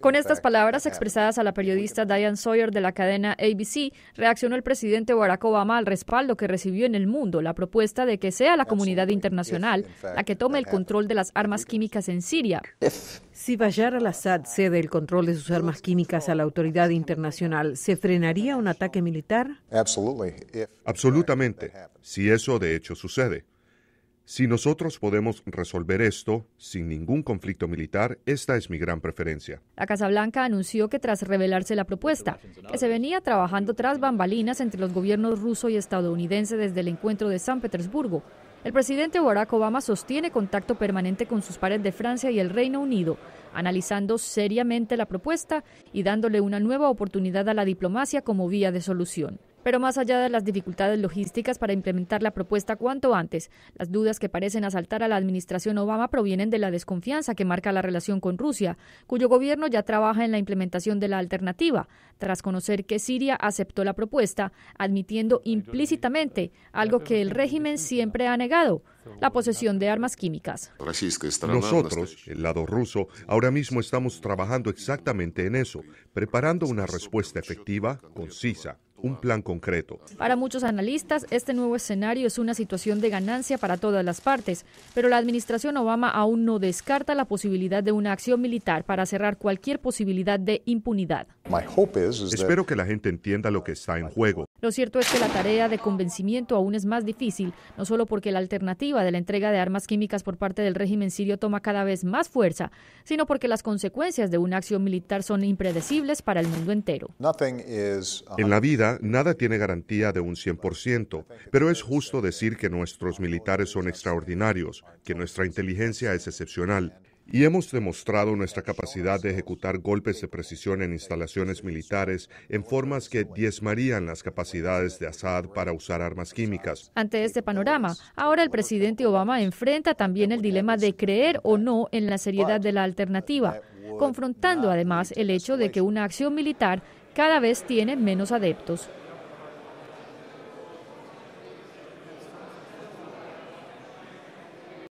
Con estas palabras expresadas a la periodista Diane Sawyer de la cadena ABC, reaccionó el presidente Barack Obama al respaldo que recibió en el mundo la propuesta de que sea la comunidad internacional la que tome el control de las armas químicas en Siria. Si Bayar al-Assad cede el control de sus armas químicas a la autoridad internacional, ¿se frenaría un ataque militar? Absolutamente, si eso de hecho sucede. Si nosotros podemos resolver esto sin ningún conflicto militar, esta es mi gran preferencia. La Casa Blanca anunció que tras revelarse la propuesta, que se venía trabajando tras bambalinas entre los gobiernos ruso y estadounidense desde el encuentro de San Petersburgo, el presidente Barack Obama sostiene contacto permanente con sus pares de Francia y el Reino Unido, analizando seriamente la propuesta y dándole una nueva oportunidad a la diplomacia como vía de solución. Pero más allá de las dificultades logísticas para implementar la propuesta cuanto antes, las dudas que parecen asaltar a la administración Obama provienen de la desconfianza que marca la relación con Rusia, cuyo gobierno ya trabaja en la implementación de la alternativa, tras conocer que Siria aceptó la propuesta, admitiendo implícitamente algo que el régimen siempre ha negado, la posesión de armas químicas. Nosotros, el lado ruso, ahora mismo estamos trabajando exactamente en eso, preparando una respuesta efectiva, concisa un plan concreto. Para muchos analistas, este nuevo escenario es una situación de ganancia para todas las partes, pero la administración Obama aún no descarta la posibilidad de una acción militar para cerrar cualquier posibilidad de impunidad. Espero que la gente entienda lo que está en juego. Lo cierto es que la tarea de convencimiento aún es más difícil, no solo porque la alternativa de la entrega de armas químicas por parte del régimen sirio toma cada vez más fuerza, sino porque las consecuencias de una acción militar son impredecibles para el mundo entero. En la vida, nada tiene garantía de un 100%, pero es justo decir que nuestros militares son extraordinarios, que nuestra inteligencia es excepcional y hemos demostrado nuestra capacidad de ejecutar golpes de precisión en instalaciones militares en formas que diezmarían las capacidades de Assad para usar armas químicas. Ante este panorama, ahora el presidente Obama enfrenta también el dilema de creer o no en la seriedad de la alternativa, confrontando además el hecho de que una acción militar cada vez tiene menos adeptos.